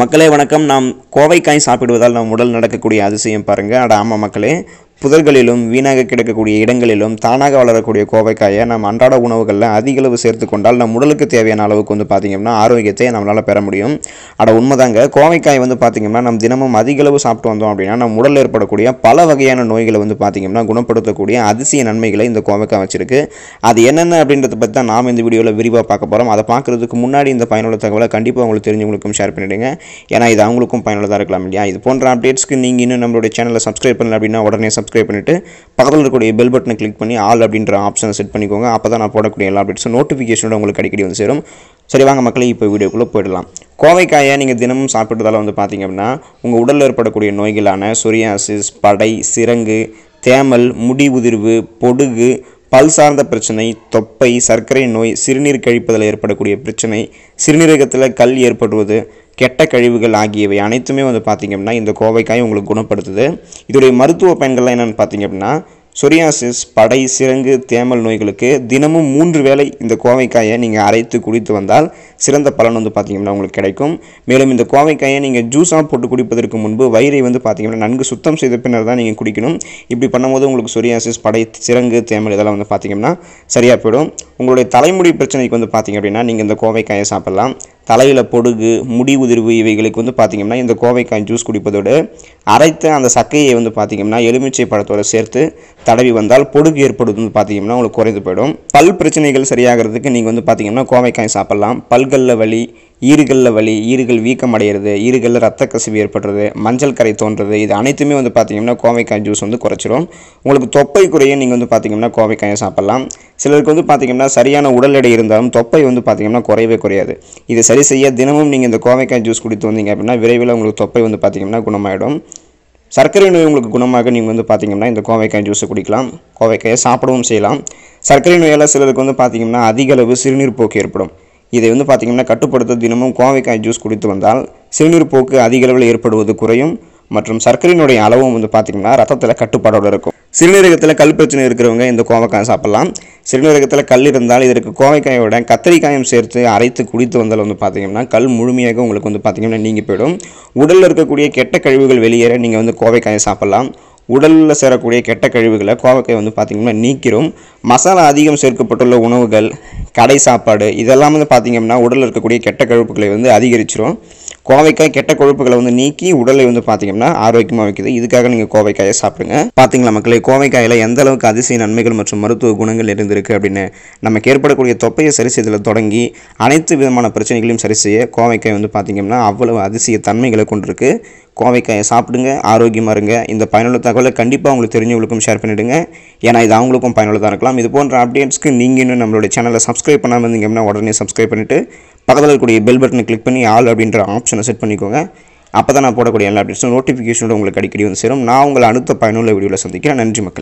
மக்களே வணக்கம் நாம் கோவைக்காய் சாப்பிடுவதால் நம் உடல் நடக்கக்கூடிய அதிசயம் பாருங்கள் அட ஆமாம் மக்களே புதர்களிலும் வீணாக கிடைக்கக்கூடிய இடங்களிலும் தானாக வளரக்கூடிய கோவைக்காயை நம்ம அன்றாட உணவுகளில் அதிக அளவு சேர்த்து கொண்டால் நம் உடலுக்கு தேவையான அளவுக்கு வந்து பார்த்திங்கன்னா ஆரோக்கியத்தை நம்மளால் பெற முடியும் அட உண்மைதாங்க கோவைக்காய் வந்து பார்த்திங்கன்னா நம் தினமும் அதிக அளவு சாப்பிட்டு வந்தோம் அப்படின்னா நம் உடலில் ஏற்படக்கூடிய பல வகையான நோய்களை வந்து பார்த்திங்கன்னா குணப்படுத்தக்கூடிய அதிசய நன்மைகளை இந்த கோவைக்காய் வச்சிருக்கு அது என்னென்ன அப்படின்றத பற்றி தான் நாம் இந்த வீடியோவில் விரிவாக பார்க்க போகிறோம் அதை பார்க்குறதுக்கு முன்னாடி இந்த பயனுள்ள தகவலை கண்டிப்பாக உங்களுக்கு தெரிஞ்சவங்களுக்கும் ஷேர் பண்ணிவிடுங்க ஏன்னா இது அவங்களுக்கும் பயனுள்ளதாக இருக்கலாம் இல்லையா இது போன்ற அப்டேட்ஸ்க்கு நீங்கள் இன்னும் நம்மளுடைய சேனலை சப்ஸ்கிரைப் பண்ணல அப்படின்னா உடனே சப்ஸ்கிரைப் பண்ணிவிட்டு பக்கத்தில் இருக்கக்கூடிய பெல் பட்டனை கிளிக் பண்ணி ஆல் அப்படின்ற ஆப்ஷனை செட் பண்ணிக்கோங்க அப்போ தான் நான் போடக்கூடிய எல்லா அப்டேட்ஸும் நோட்டிஃபிகேஷனோட உங்களுக்கு அடிக்கடி வந்து சேரும் சரி வாங்க மக்களே இப்போ வீடியோக்குள்ளே போயிடலாம் கோவைக்காயை நீங்கள் தினமும் சாப்பிட்டதால் வந்து பார்த்திங்க அப்படின்னா உங்கள் உடலில் ஏற்படக்கூடிய நோய்களான சொரியாசிஸ் படை சிறங்கு தேமல் முடி உதிர்வு பொடுகு பல் சார்ந்த பிரச்சனை தொப்பை சர்க்கரை நோய் சிறுநீர் கழிப்பதில் ஏற்படக்கூடிய பிரச்சனை சிறுநீரகத்தில் கல் ஏற்படுவது கெட்ட கழிவுகள் ஆகியவை அனைத்துமே வந்து பார்த்திங்க அப்படின்னா இந்த கோவைக்காய் உங்களுக்கு குணப்படுத்துது இதோடைய மருத்துவ பயன்கள்லாம் என்னென்னு பார்த்திங்க அப்படின்னா சொரியாசிஸ் படை சிறங்கு தேமல் நோய்களுக்கு தினமும் மூன்று வேளை இந்த கோவைக்காயை நீங்கள் அரைத்து குடித்து வந்தால் சிறந்த பலன் வந்து அப்படின்னா உங்களுக்கு கிடைக்கும் மேலும் இந்த கோவைக்காயை நீங்கள் ஜூஸாக போட்டு குடிப்பதற்கு முன்பு வயிறை வந்து பார்த்திங்கன்னா நன்கு சுத்தம் செய்த பின்னர் தான் நீங்கள் குடிக்கணும் இப்படி பண்ணும்போது உங்களுக்கு சொரியாசிஸ் படை சிறங்கு தேமல் இதெல்லாம் வந்து அப்படின்னா சரியாக போயிடும் உங்களுடைய தலைமுடி பிரச்சனைக்கு வந்து பார்த்திங்க அப்படின்னா நீங்கள் இந்த கோவைக்காயை சாப்பிட்லாம் தலையில் பொடுகு முடி உதிர்வு இவைகளுக்கு வந்து பார்த்திங்கன்னா இந்த கோவைக்காய் ஜூஸ் குடிப்பதோடு அரைத்த அந்த சக்கையை வந்து பார்த்திங்கன்னா எலுமிச்சை பழத்தோடு சேர்த்து தடவி வந்தால் பொடுகு ஏற்படுவது வந்து பார்த்திங்கன்னா உங்களுக்கு குறைந்து போயிடும் பல் பிரச்சனைகள் சரியாகிறதுக்கு நீங்கள் வந்து பார்த்திங்கன்னா கோவைக்காய் சாப்பிட்லாம் பல்களில் வலி ஈறுகளில் வலி ஈறுகள் வீக்கம் அடைகிறது ஈறுகளில் ரத்த கசிவு ஏற்படுறது மஞ்சள் கரை தோன்றது இது அனைத்துமே வந்து பார்த்திங்கன்னா கோவைக்காய் ஜூஸ் வந்து குறைச்சிரும் உங்களுக்கு தொப்பை குறைய நீங்கள் வந்து பார்த்திங்கன்னா கோவைக்காயை சாப்பிட்லாம் சிலருக்கு வந்து பார்த்திங்கன்னா சரியான உடல் எடை இருந்தாலும் தொப்பை வந்து பார்த்திங்கன்னா குறையவே குறையாது இது சரி செய்ய தினமும் நீங்கள் இந்த கோவைக்காய் ஜூஸ் குடித்து வந்தீங்க அப்படின்னா விரைவில் உங்களுக்கு தொப்பை வந்து பார்த்திங்கன்னா குணமாயிடும் சர்க்கரை நோய் உங்களுக்கு குணமாக நீங்கள் வந்து பார்த்திங்கன்னா இந்த கோவைக்காய் ஜூஸை குடிக்கலாம் கோவைக்காயை சாப்பிடவும் செய்யலாம் சர்க்கரை நோயால் சிலருக்கு வந்து பார்த்திங்கன்னா அதிக அளவு சிறுநீர் போக்கு ஏற்படும் இதை வந்து பார்த்திங்கன்னா கட்டுப்படுத்த தினமும் கோவைக்காய் ஜூஸ் குடித்து வந்தால் சிறுநீர் போக்கு அதிக அளவில் ஏற்படுவது குறையும் மற்றும் சர்க்கரையினுடைய அளவும் வந்து பார்த்திங்கன்னா ரத்தத்தில் கட்டுப்பாடோடு இருக்கும் சிறுநீரகத்தில் கல் பிரச்சனை இருக்கிறவங்க இந்த கோவைக்காய் சாப்பிட்லாம் சிறுநீரகத்தில் கல் இருந்தால் இதற்கு கோவைக்காயோட கத்திரிக்காயும் சேர்த்து அரைத்து குடித்து வந்தால் வந்து பார்த்திங்கன்னா கல் முழுமையாக உங்களுக்கு வந்து பார்த்திங்கன்னா நீங்கி போயிடும் உடலில் இருக்கக்கூடிய கெட்ட கழிவுகள் வெளியேற நீங்கள் வந்து கோவைக்காயை சாப்பிட்லாம் உடலில் சேரக்கூடிய கெட்ட கழிவுகளை கோவைக்காய் வந்து பார்த்திங்கன்னா நீக்கிறோம் மசாலா அதிகம் சேர்க்கப்பட்டுள்ள உணவுகள் கடை சாப்பாடு இதெல்லாம் வந்து பார்த்திங்க அப்படின்னா உடலில் இருக்கக்கூடிய கெட்ட கொழுப்புகளை வந்து அதிகரிச்சிடும் கோவைக்காய் கெட்ட கொழுப்புகளை வந்து நீக்கி உடலை வந்து பார்த்திங்கன்னா ஆரோக்கியமாக வைக்குது இதுக்காக நீங்கள் கோவைக்காயை சாப்பிடுங்க பார்த்திங்களா மக்களே கோவைக்காயில் எந்த அளவுக்கு அதிசய நன்மைகள் மற்றும் மருத்துவ குணங்கள் இருந்திருக்கு அப்படின்னு நமக்கு ஏற்படக்கூடிய தொப்பையை சரி செய்ததில் தொடங்கி அனைத்து விதமான பிரச்சனைகளையும் சரி செய்ய கோவைக்காய் வந்து பார்த்திங்கன்னா அவ்வளவு அதிசய தன்மைகளை கொண்டிருக்கு கோவைக்காயை சாப்பிடுங்க ஆரோக்கியமாக இருங்க இந்த பயனுள்ள தகவலை கண்டிப்பாக உங்களுக்கு தெரிஞ்சவங்களுக்கும் ஷேர் பண்ணிவிடுங்க ஏன்னா இது அவங்களுக்கும் பயனுள்ளதாக இருக்கலாம் இது போன்ற அப்டேட்ஸ்க்கு நீங்கள் இன்னும் நம்மளுடைய சேனலை சப்ஸ்கிரைப் சப்ஸ்கிரைப் பண்ணாமல் இருந்தீங்க அப்படின்னா உடனே சப்ஸ்கிரைப் பண்ணிவிட்டு பக்கத்தில் இருக்கக்கூடிய பெல் பட்டனை கிளிக் பண்ணி ஆல் அப்படின்ற ஆப்ஷனை செட் பண்ணிக்கோங்க அப்போ தான் நான் போடக்கூடிய எல்லா அப்டேட்ஸும் நோட்டிஃபிகேஷனோட உங்களுக்கு அடிக்கடி வந்து சேரும் நான் உங்களை அடுத்த பயனுள்ள வீடியோவில் சந்திக்கிறேன் நன்றி மக்கள்